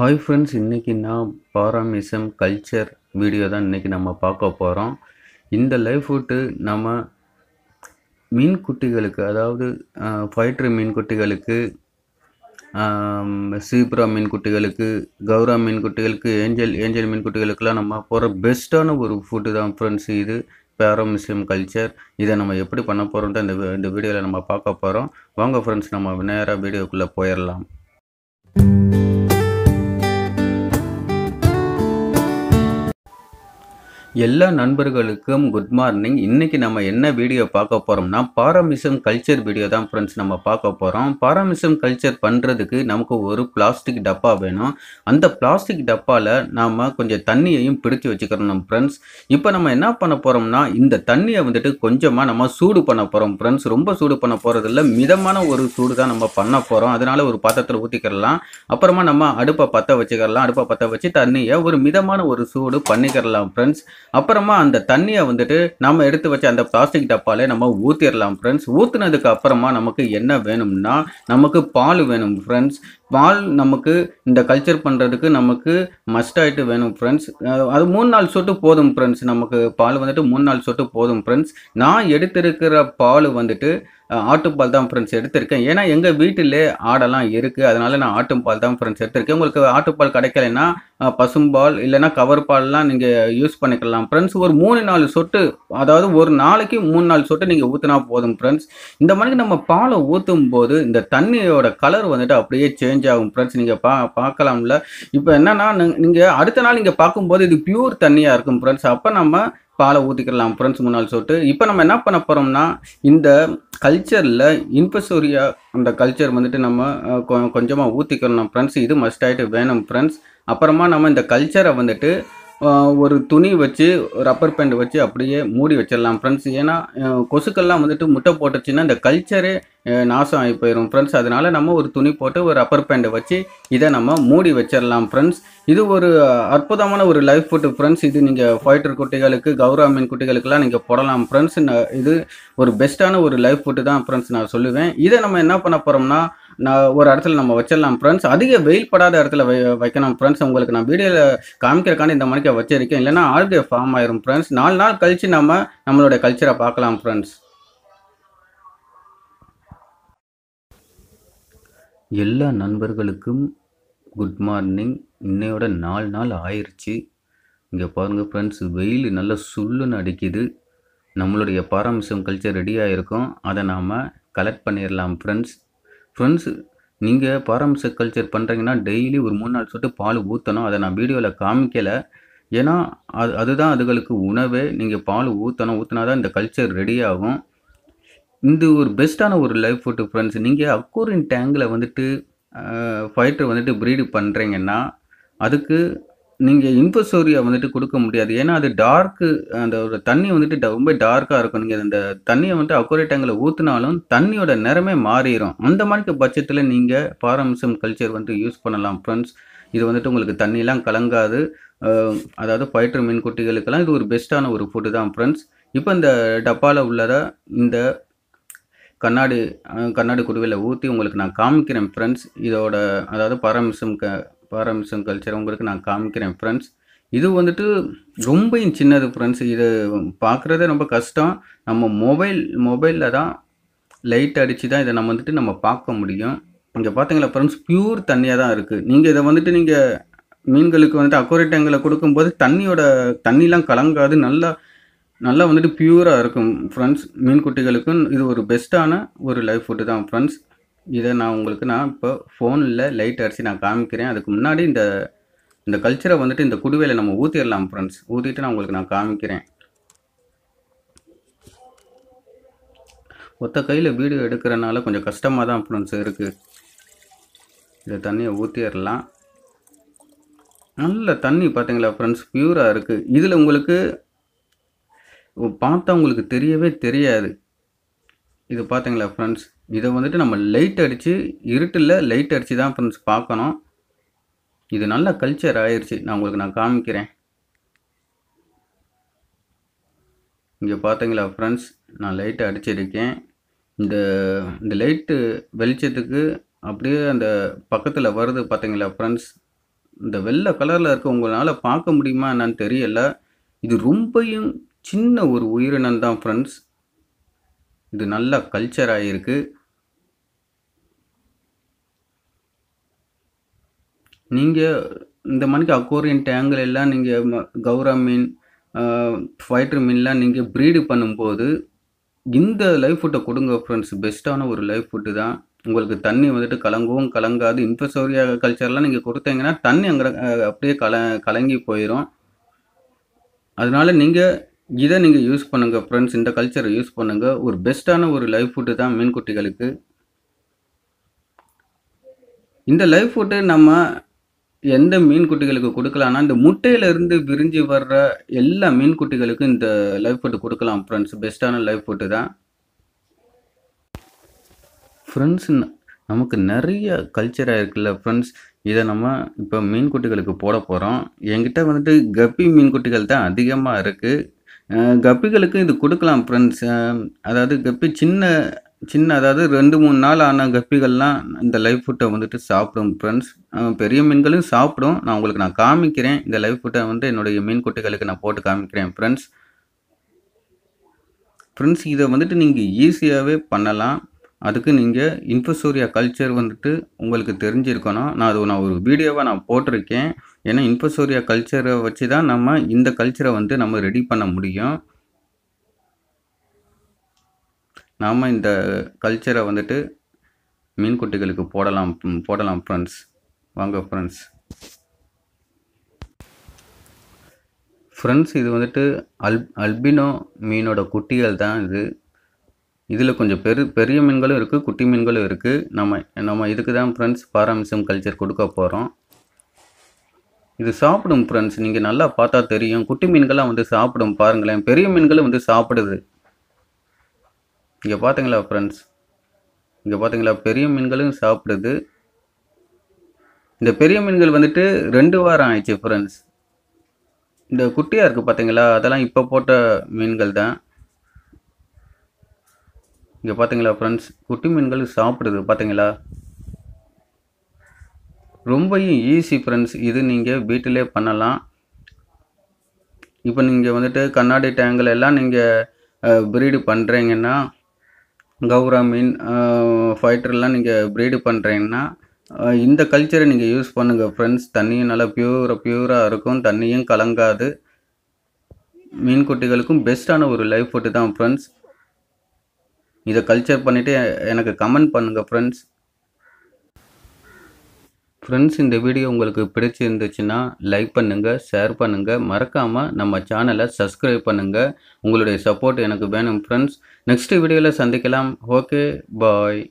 hi friends இன்றைக்கி நான் பாராமிசம் culture video தான் இன்றைக்கி நம்ம பார்க்க போகிறோம் இந்த லைஃப் ஃபுட்டு நம்ம மீன் குட்டிகளுக்கு அதாவது ஃபைட்ரு மீன் குட்டிகளுக்கு சீப்ரா மீன் குட்டிகளுக்கு கௌரா மீன் குட்டிகளுக்கு ஏஞ்சல் ஏஞ்சல் மீன் குட்டிகளுக்குலாம் நம்ம போகிற பெஸ்ட்டான ஒரு ஃபுட்டு தான் ஃப்ரெண்ட்ஸ் இது பேராமிசியம் கல்ச்சர் இதை நம்ம எப்படி பண்ண போகிறோம்ட்டு இந்த இந்த வீடியோவில் நம்ம பார்க்க போகிறோம் வாங்க ஃப்ரெண்ட்ஸ் நம்ம நேராக வீடியோக்குள்ளே போயிடலாம் எல்லா நண்பர்களுக்கும் குட் மார்னிங் இன்றைக்கி நம்ம என்ன வீடியோ பார்க்க போகிறோம்னா பாரமிசம் கல்ச்சர் வீடியோ தான் ஃப்ரெண்ட்ஸ் நம்ம பார்க்க போகிறோம் பாரமிசம் கல்ச்சர் பண்ணுறதுக்கு நமக்கு ஒரு பிளாஸ்டிக் டப்பா வேணும் அந்த பிளாஸ்டிக் டப்பாவில் நாம் கொஞ்சம் தண்ணியையும் பிடிச்சி வச்சுக்கிறோம் நம்ம ஃப்ரெண்ட்ஸ் இப்போ நம்ம என்ன பண்ண போகிறோம்னா இந்த தண்ணியை வந்துட்டு கொஞ்சமாக நம்ம சூடு பண்ண போகிறோம் ஃப்ரெண்ட்ஸ் ரொம்ப சூடு பண்ண போகிறதில்ல மிதமான ஒரு சூடு தான் நம்ம பண்ண போகிறோம் அதனால் ஒரு பாத்திரத்தில் ஊற்றிக்கிறலாம் அப்புறமா நம்ம அடுப்பை பற்ற வச்சுக்கிறலாம் அடுப்பை பற்ற வச்சு தண்ணியை ஒரு மிதமான ஒரு சூடு பண்ணிக்கிறலாம் ஃப்ரெண்ட்ஸ் அப்புறமா அந்த தண்ணியை வந்துட்டு நம்ம எடுத்து வச்ச அந்த பிளாஸ்டிக் டப்பாலே நம்ம ஊற்றிடலாம் ஃப்ரெண்ட்ஸ் ஊற்றுனதுக்கு அப்புறமா நமக்கு என்ன வேணும்னா நமக்கு பால் வேணும் ஃப்ரெண்ட்ஸ் பால் நமக்கு இந்த கல்ச்சர் பண்ணுறதுக்கு நமக்கு மஸ்ட் ஆகிட்டு வேணும் ஃப்ரெண்ட்ஸ் அது மூணு நாள் சொட்டு போதும் ஃப்ரெண்ட்ஸ் நமக்கு பால் வந்துட்டு மூணு நாள் சொட்டு போதும் ஃப்ரெண்ட்ஸ் நான் எடுத்திருக்கிற பால் வந்துட்டு ஆட்டுப்பால் தான் ஃப்ரெண்ட்ஸ் எடுத்திருக்கேன் ஏன்னா எங்கள் வீட்டிலே ஆடெல்லாம் இருக்குது அதனால் நான் ஆட்டுப்பால் தான் ஃப்ரெண்ட்ஸ் எடுத்திருக்கேன் உங்களுக்கு ஆட்டுப்பால் கிடைக்கலன்னா பசும்பால் இல்லைனா கவர் பால்லாம் நீங்கள் யூஸ் பண்ணிக்கலாம் ஃப்ரெண்ட்ஸ் ஒரு மூணு நாலு சொட்டு அதாவது ஒரு நாளைக்கு மூணு நாலு சொட்டு நீங்கள் ஊற்றினா போதும் ஃப்ரெண்ட்ஸ் இந்த மாதிரி நம்ம பாலை ஊற்றும் போது இந்த தண்ணியோட கலர் வந்துட்டு அப்படியே சேஞ்ச் சேஞ்ச் ஆகும் ஃப்ரெண்ட்ஸ் நீங்கள் பா பார்க்கலாம்ல இப்போ என்னென்னா நீங்கள் அடுத்த நாள் நீங்கள் பார்க்கும்போது இது பியூர் தண்ணியாக இருக்கும் ஃப்ரெண்ட்ஸ் அப்போ நம்ம பாலை ஊற்றிக்கலாம் ஃப்ரெண்ட்ஸ் முன்னால் சொல்லிட்டு இப்போ நம்ம என்ன பண்ண போகிறோம்னா இந்த கல்ச்சரில் இன்ஃபசோரியா அந்த கல்ச்சர் வந்துட்டு நம்ம கொஞ்சமாக ஊற்றிக்கணும் ஃப்ரெண்ட்ஸ் இது மஸ்ட் ஆகிட்டு வேணும் ஃப்ரெண்ட்ஸ் அப்புறமா நம்ம இந்த கல்ச்சரை வந்துட்டு ஒரு துணி வச்சு ரப்பர் பேண்ட் வச்சு அப்படியே மூடி வச்சிடலாம் ஃப்ரெண்ட்ஸ் ஏன்னா கொசுக்கள்லாம் வந்துட்டு முட்டை போட்டுச்சுன்னா இந்த கல்ச்சரே நாசம் ஆகி போயிடும் ஃப்ரெண்ட்ஸ் அதனால் நம்ம ஒரு துணி போட்டு ஒரு ரப்பர் பேண்டை வச்சு இதை நம்ம மூடி வச்சிடலாம் ஃப்ரெண்ட்ஸ் இது ஒரு அற்புதமான ஒரு லைஃப் ஃபுட்டு ஃப்ரெண்ட்ஸ் இது நீங்கள் ஃபைட்டர் குட்டிகளுக்கு கௌரா மீன் குட்டிகளுக்கெல்லாம் நீங்கள் போடலாம் ஃப்ரெண்ட்ஸ் இது ஒரு பெஸ்ட்டான ஒரு லைஃப் ஃபுட்டு தான் ஃப்ரெண்ட்ஸ் நான் சொல்லுவேன் இதை நம்ம என்ன பண்ண போகிறோம்னா நான் ஒரு இடத்துல நம்ம வச்சிடலாம் ஃப்ரெண்ட்ஸ் அதிக வெயில் படாத இடத்துல வை வைக்கணும் ஃப்ரெண்ட்ஸ் உங்களுக்கு நான் வீடியோவில் காமிக்கிறக்கான இந்த மணிக்கு வச்சிருக்கேன் இல்லைனா ஆல்ரெடி ஃபார்ம் ஆயிரும் ஃப்ரெண்ட்ஸ் நாலு நாள் கழித்து நம்ம நம்மளுடைய கல்ச்சரை பார்க்கலாம் ஃப்ரெண்ட்ஸ் எல்லா நண்பர்களுக்கும் குட் மார்னிங் இன்னையோட நாலு நாள் ஆயிடுச்சு இங்கே பாருங்கள் ஃப்ரெண்ட்ஸ் வெயில் நல்லா சுல்லுன்னு அடிக்குது நம்மளுடைய பாரம்பரியம் கல்ச்சர் ரெடியாக இருக்கும் அதை நாம் கலெக்ட் பண்ணிடலாம் ஃப்ரெண்ட்ஸ் ஃப்ரெண்ட்ஸ் நீங்கள் பாரம்பரிய கல்ச்சர் பண்ணுறீங்கன்னா டெய்லி ஒரு மூணு நாள் சொட்டு பால் ஊற்றணும் அதை நான் வீடியோவில் காமிக்கலை ஏன்னா அது அதுதான் அதுகளுக்கு உணவே நீங்கள் பால் ஊற்றணும் ஊற்றினா தான் இந்த கல்ச்சர் ரெடி ஆகும் இந்த ஒரு பெஸ்ட்டான ஒரு லைஃப் ஃபுட்டு ஃப்ரெண்ட்ஸ் நீங்கள் அக்கூரின் டேங்கில் வந்துட்டு ஃபைட்டர் வந்துட்டு ப்ரீடு பண்ணுறீங்கன்னா அதுக்கு நீங்கள் இன்ஃபோசோரியா வந்துட்டு கொடுக்க முடியாது ஏன்னா அது டார்க்கு அந்த ஒரு தண்ணி வந்துட்டு ரொம்ப டார்க்காக இருக்கும் நீங்கள் அந்த தண்ணியை வந்துட்டு அக்குரேட் ஆங்கில் ஊற்றினாலும் தண்ணியோட நிறமே மாறிடும் அந்த மாதிரி பட்சத்தில் நீங்கள் பாரம்சம் கல்ச்சர் வந்து யூஸ் பண்ணலாம் ஃப்ரெண்ட்ஸ் இது வந்துட்டு உங்களுக்கு தண்ணியெலாம் கலங்காது அதாவது பயிற்று மீன்குட்டிகளுக்கெல்லாம் குட்டிகளுக்கெல்லாம் இது ஒரு பெஸ்ட்டான ஒரு ஃபுட்டு தான் ஃப்ரெண்ட்ஸ் இப்போ இந்த டப்பாவில் உள்ளதாக இந்த கண்ணாடி கண்ணாடி குடுவையில் ஊற்றி உங்களுக்கு நான் காமிக்கிறேன் ஃப்ரெண்ட்ஸ் இதோட அதாவது பராமரிசம் க பாரமிசம் கல்ச்சர் உங்களுக்கு நான் காமிக்கிறேன் ஃப்ரெண்ட்ஸ் இது வந்துட்டு ரொம்ப சின்னது ஃப்ரெண்ட்ஸ் இது பார்க்குறதே ரொம்ப கஷ்டம் நம்ம மொபைல் மொபைலில் தான் லைட் அடித்து தான் இதை நம்ம வந்துட்டு நம்ம பார்க்க முடியும் இங்கே பார்த்தீங்களா ஃப்ரெண்ட்ஸ் பியூர் தண்ணியாக தான் இருக்குது நீங்கள் இதை வந்துட்டு நீங்கள் மீன்களுக்கு வந்துட்டு அக்வரேட் ஆங்கில் கொடுக்கும்போது தண்ணியோட தண்ணிலாம் கலங்காது நல்லா நல்லா வந்துட்டு பியூராக இருக்கும் ஃப்ரெண்ட்ஸ் மீன் குட்டிகளுக்கும் இது ஒரு பெஸ்ட்டான ஒரு லைஃப் ஃபுட்டு தான் ஃப்ரெண்ட்ஸ் இதை நான் உங்களுக்கு நான் இப்போ ஃபோனில் லைட் அரிசி நான் காமிக்கிறேன் அதுக்கு முன்னாடி இந்த இந்த கல்ச்சரை வந்துட்டு இந்த குடுவேலை நம்ம ஊற்றிடலாம் ஃப்ரெண்ட்ஸ் ஊற்றிட்டு நான் உங்களுக்கு நான் காமிக்கிறேன் ஒத்த கையில் வீடு எடுக்கிறனால கொஞ்சம் கஷ்டமாக தான் ஃப்ரெண்ட்ஸ் இருக்குது இந்த தண்ணியை ஊற்றிடலாம் நல்ல தண்ணி பார்த்தீங்களா ஃப்ரெண்ட்ஸ் ப்யூராக இருக்குது இதில் உங்களுக்கு பார்த்தா உங்களுக்கு தெரியவே தெரியாது இது பார்த்தீங்களா ஃப்ரெண்ட்ஸ் இதை வந்துட்டு நம்ம லைட் அடித்து இருட்டில் லைட் அடித்து தான் ஃப்ரெண்ட்ஸ் பார்க்கணும் இது நல்ல கல்ச்சர் ஆயிடுச்சு நான் உங்களுக்கு நான் காமிக்கிறேன் இங்கே பார்த்தீங்களா ஃப்ரெண்ட்ஸ் நான் லைட்டை அடிச்சிருக்கேன் இந்த இந்த லைட்டு வெளிச்சத்துக்கு அப்படியே அந்த பக்கத்தில் வருது பார்த்தீங்களா ஃப்ரெண்ட்ஸ் இந்த வெள்ளை கலரில் இருக்க உங்களால் பார்க்க முடியுமா என்னன்னு தெரியல இது ரொம்பையும் சின்ன ஒரு உயிரினம் தான் ஃப்ரெண்ட்ஸ் இது நல்ல கல்ச்சர் இருக்குது நீங்கள் இந்த மணிக்கு அக்கோரியன் டேங்கில் எல்லாம் நீங்கள் கௌரா மீன் ஃபைட்ரு மீன்லாம் நீங்கள் ப்ரீடு பண்ணும்போது இந்த லைஃப் ஃபுட்டை கொடுங்க ஃப்ரெண்ட்ஸ் பெஸ்ட்டான ஒரு லைஃப் ஃபுட்டு தான் உங்களுக்கு தண்ணி வந்துட்டு கலங்கவும் கலங்காது இன்ஃபசோரியா கல்ச்சர்லாம் நீங்கள் கொடுத்தீங்கன்னா தண்ணி அங்கே அப்படியே கல கலங்கி போயிடும் அதனால் நீங்கள் இதை நீங்கள் யூஸ் பண்ணுங்கள் ஃப்ரெண்ட்ஸ் இந்த கல்ச்சரை யூஸ் பண்ணுங்கள் ஒரு பெஸ்ட்டான ஒரு லைஃப் ஃபுட்டு தான் மீன் குட்டிகளுக்கு இந்த லைஃப் ஃபுட்டு நம்ம எந்த மீன் குட்டிகளுக்கு கொடுக்கலாம்னா இந்த முட்டையிலேருந்து விரிஞ்சு வர்ற எல்லா மீன்குட்டிகளுக்கும் இந்த லைஃப் ஃபுட்டு கொடுக்கலாம் ஃப்ரெண்ட்ஸ் பெஸ்ட்டான லைஃப் ஃபுட்டு தான் ஃப்ரெண்ட்ஸ் நமக்கு நிறைய கல்ச்சராக இருக்குல்ல ஃப்ரெண்ட்ஸ் இதை நம்ம இப்போ மீன்குட்டிகளுக்கு போட போகிறோம் என்கிட்ட வந்துட்டு கப்பி மீன்குட்டிகள் தான் அதிகமாக இருக்குது கப்பிகளுக்கு இது கொடுக்கலாம் ஃப்ரெண்ட்ஸ் அதாவது கப்பி சின்ன சின்ன அதாவது ரெண்டு மூணு நாள் ஆன கப்பிகள்லாம் இந்த லைஃப் ஃபுட்டை வந்துட்டு சாப்பிடும் ஃப்ரெண்ட்ஸ் பெரிய மீன்களும் சாப்பிடும் நான் உங்களுக்கு நான் காமிக்கிறேன் இந்த லைஃப் ஃபுட்டை வந்து என்னுடைய மீன் குட்டைகளுக்கு நான் போட்டு காமிக்கிறேன் ஃப்ரெண்ட்ஸ் ஃப்ரெண்ட்ஸ் இதை வந்துட்டு நீங்கள் ஈஸியாகவே பண்ணலாம் அதுக்கு நீங்கள் இன்ஃபசூரியா கல்ச்சர் வந்துட்டு உங்களுக்கு தெரிஞ்சிருக்கணும் நான் அது நான் ஒரு வீடியோவாக நான் போட்டிருக்கேன் ஏன்னா இன்ஃபசூரியா கல்ச்சரை வச்சு தான் நம்ம இந்த கல்ச்சரை வந்து நம்ம ரெடி பண்ண முடியும் நாம் இந்த கல்ச்சரை வந்துட்டு மீன்குட்டிகளுக்கு போடலாம் போடலாம் ஃப்ரெண்ட்ஸ் வாங்க ஃப்ரெண்ட்ஸ் ஃப்ரெண்ட்ஸ் இது வந்துட்டு அல் அல்பினோ மீனோட குட்டிகள் தான் இது இதில் கொஞ்சம் பெரு பெரிய மீன்களும் இருக்குது குட்டி மீன்களும் இருக்குது நம்ம நம்ம இதுக்கு தான் ஃப்ரெண்ட்ஸ் பாராமிசம் கல்ச்சர் கொடுக்க போகிறோம் இது சாப்பிடும் ஃப்ரெண்ட்ஸ் நீங்கள் நல்லா பார்த்தா தெரியும் குட்டி மீன்கள்லாம் வந்து சாப்பிடும் பாருங்களேன் பெரிய மீன்களும் வந்து சாப்பிடுது இங்கே பார்த்தீங்களா ஃப்ரெண்ட்ஸ் இங்கே பார்த்தீங்களா பெரிய மீன்களும் சாப்பிடுது இந்த பெரிய மீன்கள் வந்துட்டு ரெண்டு வாரம் ஆயிடுச்சு ஃப்ரெண்ட்ஸ் இந்த குட்டியாக இருக்குது பார்த்தீங்களா அதெல்லாம் இப்போ போட்ட மீன்கள் தான் இங்கே பார்த்தீங்களா ஃப்ரெண்ட்ஸ் குட்டி மீன்கள் சாப்பிடுது பார்த்தீங்களா ரொம்பவும் ஈஸி ஃப்ரெண்ட்ஸ் இது நீங்கள் வீட்டிலே பண்ணலாம் இப்போ நீங்கள் வந்துட்டு கண்ணாடி டேங்கில் எல்லாம் நீங்கள் ப்ரீடு பண்ணுறீங்கன்னா கௌரா மீன் ஃபைட்டர்லாம் நீங்கள் ப்ரீடு பண்ணுறீங்கன்னா இந்த கல்ச்சரை நீங்கள் யூஸ் பண்ணுங்கள் ஃப்ரெண்ட்ஸ் தண்ணியும் நல்லா பியூராக பியூராக இருக்கும் தண்ணியும் கலங்காது மீன் குட்டிகளுக்கும் பெஸ்ட்டான ஒரு லைஃப் ஃபுட்டு தான் ஃப்ரெண்ட்ஸ் இதை கல்ச்சர் பண்ணிவிட்டு எனக்கு கமெண்ட் பண்ணுங்கள் ஃப்ரெண்ட்ஸ் ஃப்ரெண்ட்ஸ் இந்த வீடியோ உங்களுக்கு பிடிச்சிருந்துச்சுன்னா லைக் பண்ணுங்கள் ஷேர் பண்ணுங்கள் மறக்காமல் நம்ம சேனலை சப்ஸ்கிரைப் பண்ணுங்கள் உங்களுடைய சப்போர்ட் எனக்கு வேணும் ஃப்ரெண்ட்ஸ் நெக்ஸ்ட் வீடியோவில் சந்திக்கலாம் ஓகே பாய்